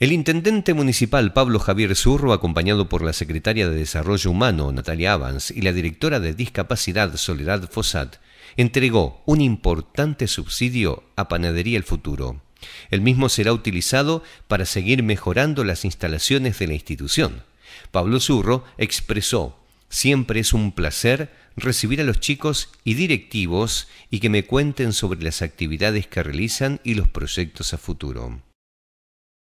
El intendente municipal Pablo Javier Zurro, acompañado por la secretaria de Desarrollo Humano Natalia Avans y la directora de Discapacidad Soledad Fossat, entregó un importante subsidio a Panadería El Futuro. El mismo será utilizado para seguir mejorando las instalaciones de la institución. Pablo Zurro expresó, siempre es un placer recibir a los chicos y directivos y que me cuenten sobre las actividades que realizan y los proyectos a futuro.